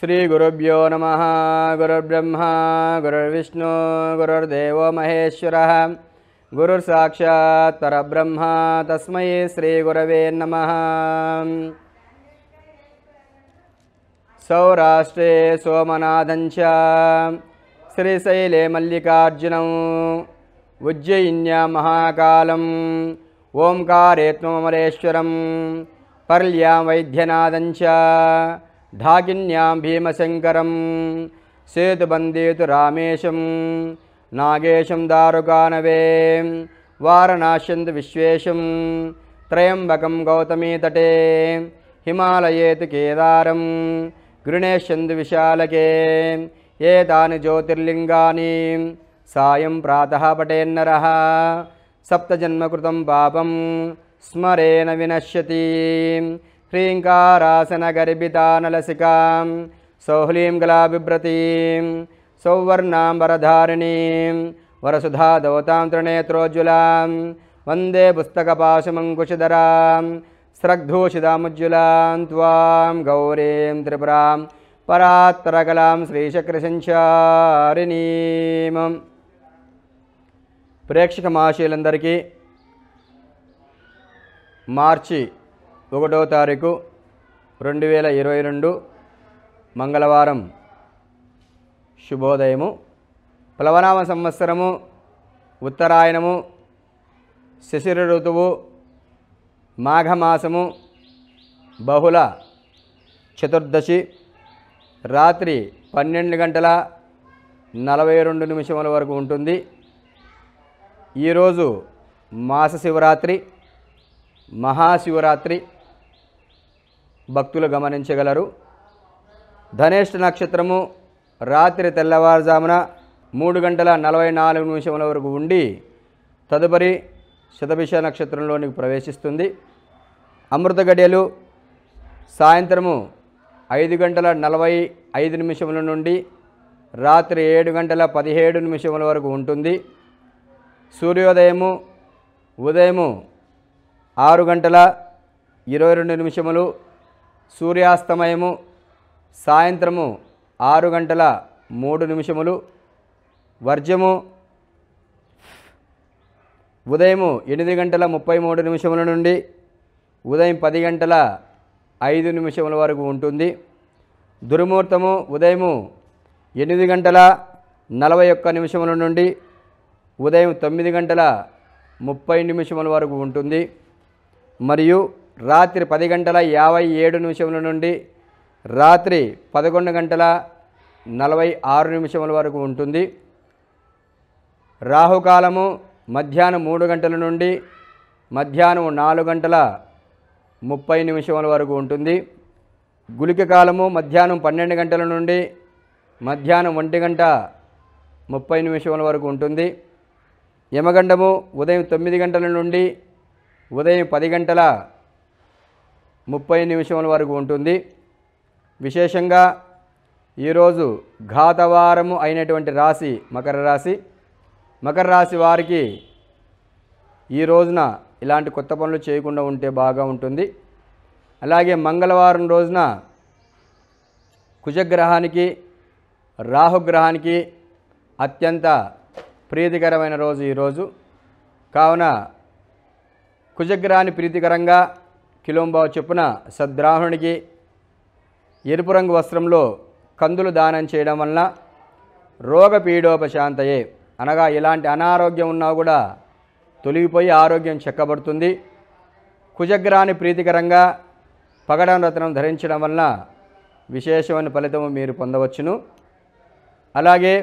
श्रीगुरुभ्यो नमः गुरुर्ब्रह्मा गुरुर्विष्णु गुरुर्देवो महेश्वरः गुरुर्साक्षात् परब्रह्म तस्मै श्रीगुरवे नमः सौराष्ट्रे सोमनाथञ्च श्रीशैले मल्लिकार्जुनौ महाकालम् ओङ्कारे त्वमरेश्वरं पल्यां वैद्यनाथं भागिन्यां भीमशङ्करं सेतुबन्दे तु रामेशं नागेशं दारुकानवे वारणास्य विश्वेशं त्रयम्बकं गौतमीतटे हिमालये तु केदारं गृणेष्यन्दु विशालके एतानि ज्योतिर्लिङ्गानि सायं प्रातः पटेन्नरः सप्तजन्मकृतं पापं स्मरेण विनश्यति श्रीङ्कारासनगर्भितानलसिकां सौहलीं गलाभिव्रतीं सौवर्णाम्बरधारिणीं वरसुधा दौतां त्रिनेत्रोज्ज्वलां वन्दे पुस्तकपाशमङ्कुशधरां स्रग्धूषितामुज्ज्वलां त्वां गौरीं त्रिपुरां परात्परकलां श्रीशक्रञ्चारिणीमं प्रेक्षकमाशीलरिकी मार्चि ఒకటో తారీఖు రెండు వేల ఇరవై రెండు మంగళవారం శుభోదయము ప్లవనామ సంవత్సరము ఉత్తరాయణము శిశిర ఋతువు మాఘమాసము బహుళ చతుర్దశి రాత్రి పన్నెండు గంటల నలభై రెండు నిమిషముల వరకు ఉంటుంది ఈరోజు మాస శివరాత్రి మహాశివరాత్రి భక్తులు గమనించగలరు ధనేష్ఠ నక్షత్రము రాత్రి తెల్లవారుజామున మూడు గంటల నలభై నాలుగు నిమిషముల వరకు ఉండి తదుపరి శతభిష నక్షత్రంలోనికి ప్రవేశిస్తుంది అమృత గడియలు సాయంత్రము ఐదు గంటల నలభై ఐదు నిమిషముల నుండి రాత్రి ఏడు గంటల పదిహేడు నిమిషముల వరకు ఉంటుంది సూర్యోదయము ఉదయము ఆరు గంటల ఇరవై రెండు నిమిషములు సూర్యాస్తమయము సాయంత్రము ఆరు గంటల మూడు నిమిషములు వర్జము ఉదయము ఎనిమిది గంటల ముప్పై మూడు నిమిషముల నుండి ఉదయం పది గంటల ఐదు నిమిషముల వరకు ఉంటుంది దుర్ముహూర్తము ఉదయము ఎనిమిది గంటల నలభై ఒక్క నిమిషముల నుండి ఉదయం తొమ్మిది గంటల ముప్పై నిమిషముల వరకు ఉంటుంది మరియు రాత్రి పది గంటల యాభై ఏడు నిమిషముల నుండి రాత్రి పదకొండు గంటల నలభై ఆరు నిమిషముల వరకు ఉంటుంది రాహుకాలము మధ్యాహ్నం మూడు గంటల నుండి మధ్యాహ్నం నాలుగు గంటల ముప్పై నిమిషముల వరకు ఉంటుంది గులిక కాలము మధ్యాహ్నం పన్నెండు గంటల నుండి మధ్యాహ్నం ఒంటి గంట ముప్పై నిమిషముల వరకు ఉంటుంది యమగండము ఉదయం తొమ్మిది గంటల నుండి ఉదయం పది గంటల ముప్పై నిమిషముల వరకు ఉంటుంది విశేషంగా ఈరోజు ఘాతవారము అయినటువంటి రాశి మకర రాశి మకర రాశి వారికి ఈ రోజున ఇలాంటి కొత్త పనులు చేయకుండా ఉంటే బాగా ఉంటుంది అలాగే మంగళవారం రోజున కుజగ్రహానికి రాహుగ్రహానికి అత్యంత ప్రీతికరమైన రోజు ఈరోజు కావున కుజగ్రహాన్ని ప్రీతికరంగా కిలోంబావు చొప్పున సద్రాహునికి ఎరుపు రంగు వస్త్రంలో కందులు దానం చేయడం వలన రోగపీడోపశాంతయే అనగా ఇలాంటి అనారోగ్యం ఉన్నా కూడా తొలిగిపోయి ఆరోగ్యం చెక్కబడుతుంది కుజగ్రాన్ని ప్రీతికరంగా పగడం రత్నం ధరించడం వలన విశేషమైన ఫలితము మీరు పొందవచ్చును అలాగే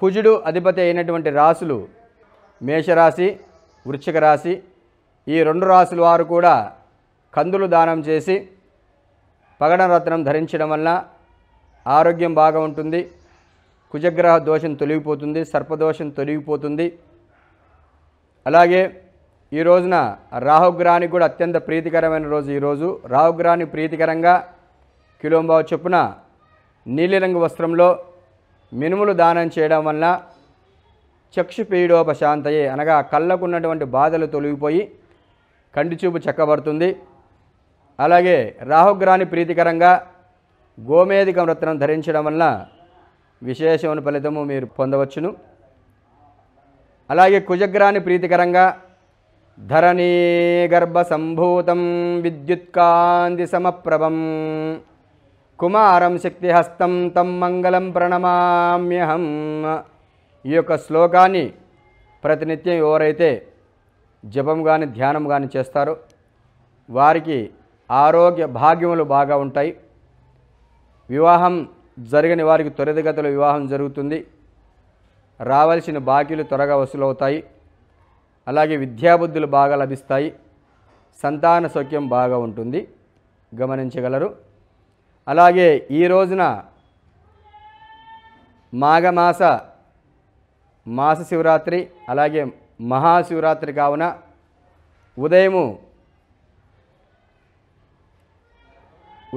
కుజుడు అధిపతి అయినటువంటి రాసులు మేషరాశి వృక్షిక రాశి ఈ రెండు రాసుల వారు కూడా కందులు దానం చేసి పగడరత్నం ధరించడం వల్ల ఆరోగ్యం బాగా ఉంటుంది కుజగ్రహ దోషం తొలగిపోతుంది సర్పదోషం తొలగిపోతుంది అలాగే ఈ రోజున రాహుగ్రహానికి కూడా అత్యంత ప్రీతికరమైన రోజు ఈరోజు రాహుగ్రహాన్ని ప్రీతికరంగా కిలోంబావ చొప్పున నీలిరంగు వస్త్రంలో మినుములు దానం చేయడం వల్ల పీడోపశాంతయే అనగా కళ్ళకున్నటువంటి బాధలు తొలగిపోయి కంటిచూపు చక్కబడుతుంది అలాగే రాహుగ్రాని ప్రీతికరంగా గోమేధిక వ్రతనం ధరించడం వల్ల విశేషమైన ఫలితము మీరు పొందవచ్చును అలాగే కుజగ్రాని ప్రీతికరంగా ధరణీ గర్భ సంభూతం విద్యుత్కాంతి సమప్రభం కుమారం శక్తిహస్తం తం మంగళం ప్రణమామ్యహం ఈ యొక్క శ్లోకాన్ని ప్రతినిత్యం ఎవరైతే జపం కానీ ధ్యానం కానీ చేస్తారో వారికి ఆరోగ్య భాగ్యములు బాగా ఉంటాయి వివాహం జరగని వారికి త్వరితగతిలో వివాహం జరుగుతుంది రావాల్సిన బాకీలు త్వరగా వసూలవుతాయి అలాగే విద్యాబుద్ధులు బాగా లభిస్తాయి సంతాన సౌఖ్యం బాగా ఉంటుంది గమనించగలరు అలాగే ఈ రోజున మాఘమాస మాస శివరాత్రి అలాగే మహాశివరాత్రి కావున ఉదయము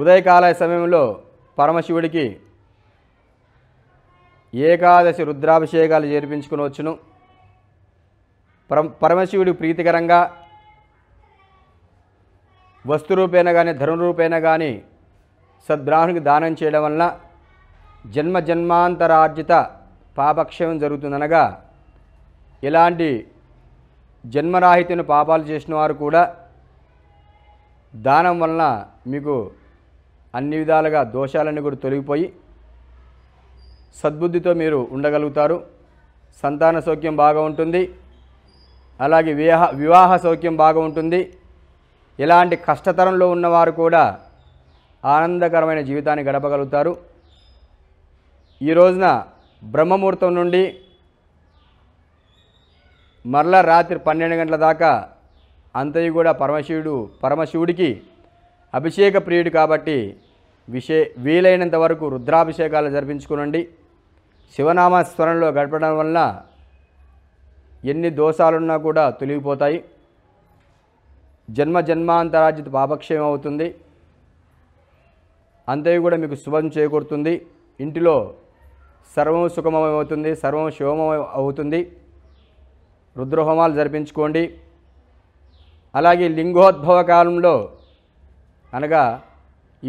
ఉదయకాల సమయంలో పరమశివుడికి ఏకాదశి రుద్రాభిషేకాలు చేర్పించుకునవచ్చును వచ్చును పరమశివుడి ప్రీతికరంగా వస్తురూపేణ కానీ ధనురూపేణ కానీ సద్బ్రాహ్మణుడికి దానం చేయడం వలన జన్మ జన్మాంతరార్జిత పాపక్షయం జరుగుతుందనగా ఇలాంటి జన్మరాహితను పాపాలు చేసిన వారు కూడా దానం వలన మీకు అన్ని విధాలుగా దోషాలన్నీ కూడా తొలగిపోయి సద్బుద్ధితో మీరు ఉండగలుగుతారు సంతాన సౌఖ్యం బాగా ఉంటుంది అలాగే వివాహ వివాహ సౌఖ్యం బాగా ఉంటుంది ఇలాంటి కష్టతరంలో ఉన్నవారు కూడా ఆనందకరమైన జీవితాన్ని గడపగలుగుతారు ఈ రోజున బ్రహ్మముహూర్తం నుండి మరలా రాత్రి పన్నెండు గంటల దాకా అంతయు కూడా పరమశివుడు పరమశివుడికి అభిషేక ప్రియుడు కాబట్టి విషే వీలైనంత వరకు రుద్రాభిషేకాలు జరిపించుకునండి శివనామ స్వరంలో గడపడం వల్ల ఎన్ని దోషాలున్నా కూడా తొలిగిపోతాయి జన్మ జన్మాంతరాజిత పాపక్షయం అవుతుంది అంతే కూడా మీకు శుభం చేకూరుతుంది ఇంటిలో సర్వం సుఖమవుతుంది అవుతుంది సర్వం శివమయం అవుతుంది రుద్రహోమాలు జరిపించుకోండి అలాగే లింగోద్భవ కాలంలో అనగా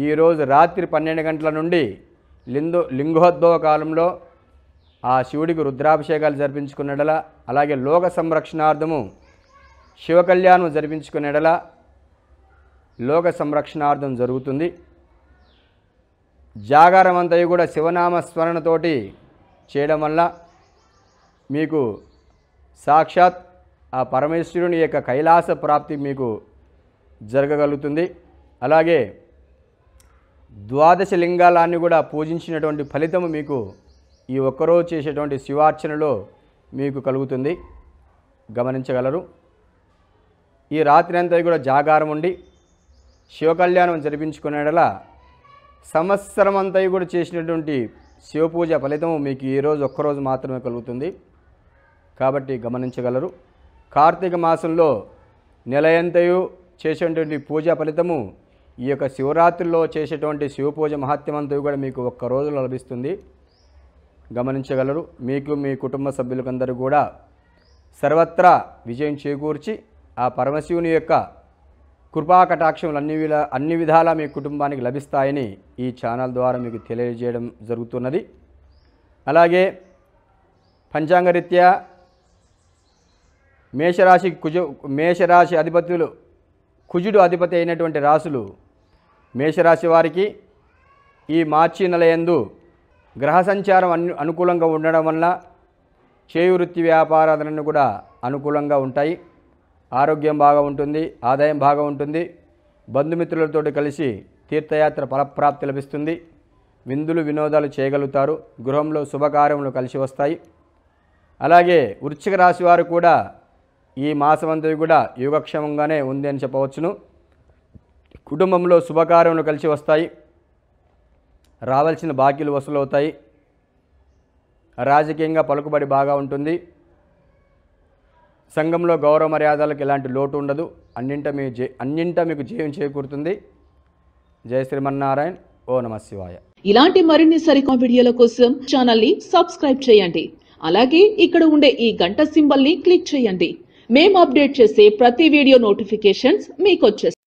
ఈరోజు రాత్రి పన్నెండు గంటల నుండి లిందో లింగోద్భవ కాలంలో ఆ శివుడికి రుద్రాభిషేకాలు జరిపించుకునేడల అలాగే లోక సంరక్షణార్థము శివకళ్యాణం జరిపించుకునేడల లోక సంరక్షణార్థం జరుగుతుంది జాగారం అంతా కూడా శివనామ స్మరణతోటి చేయడం వల్ల మీకు సాక్షాత్ ఆ పరమేశ్వరుని యొక్క కైలాస ప్రాప్తి మీకు జరగగలుగుతుంది అలాగే ద్వాదశ లింగాలాన్ని కూడా పూజించినటువంటి ఫలితము మీకు ఈ ఒక్కరోజు చేసేటువంటి శివార్చనలో మీకు కలుగుతుంది గమనించగలరు ఈ రాత్రి అంతా కూడా జాగారం ఉండి శివకళ్యాణం జరిపించుకునేలా సంవత్సరం అంతా కూడా చేసినటువంటి శివపూజ ఫలితం మీకు ఈరోజు ఒక్కరోజు మాత్రమే కలుగుతుంది కాబట్టి గమనించగలరు కార్తీక మాసంలో నెలయంతయు చేసేటువంటి పూజా ఫలితము ఈ యొక్క శివరాత్రిలో చేసేటువంటి శివపూజ మహాత్మ్యంతో కూడా మీకు ఒక్క రోజులో లభిస్తుంది గమనించగలరు మీకు మీ కుటుంబ సభ్యులకందరూ కూడా సర్వత్రా విజయం చేకూర్చి ఆ పరమశివుని యొక్క కృపాకటాక్షములు అన్ని విధ అన్ని విధాలా మీ కుటుంబానికి లభిస్తాయని ఈ ఛానల్ ద్వారా మీకు తెలియజేయడం జరుగుతున్నది అలాగే పంచాంగరీత్యా మేషరాశి కుజ మేషరాశి అధిపతులు కుజుడు అధిపతి అయినటువంటి రాసులు మేషరాశి వారికి ఈ మార్చి నెల ఎందు గ్రహ సంచారం అను అనుకూలంగా ఉండడం వల్ల చేయు వృత్తి వ్యాపారాలను కూడా అనుకూలంగా ఉంటాయి ఆరోగ్యం బాగా ఉంటుంది ఆదాయం బాగా ఉంటుంది బంధుమిత్రులతో కలిసి తీర్థయాత్ర ఫలప్రాప్తి లభిస్తుంది విందులు వినోదాలు చేయగలుగుతారు గృహంలో శుభకార్యములు కలిసి వస్తాయి అలాగే వృశ్చిక రాశి వారు కూడా ఈ మాసమంతా కూడా యోగక్షేమంగానే ఉంది అని చెప్పవచ్చును కుటుంబంలో శుభకార్యములు కలిసి వస్తాయి రావాల్సిన బాకీలు వసూలవుతాయి రాజకీయంగా పలుకుబడి బాగా ఉంటుంది సంఘంలో గౌరవ మర్యాదలకు ఎలాంటి లోటు ఉండదు అన్నింట మీ జే అన్నింట మీకు జయం చేకూరుతుంది జయ శ్రీమన్నారాయణ ఓ నమ శివాయ ఇలాంటి మరిన్ని సరికొత్త వీడియోల కోసం ఛానల్ని సబ్స్క్రైబ్ చేయండి అలాగే ఇక్కడ ఉండే ఈ గంట సింబల్ని క్లిక్ చేయండి మేము అప్డేట్ చేసే ప్రతి వీడియో నోటిఫికేషన్స్ మీకు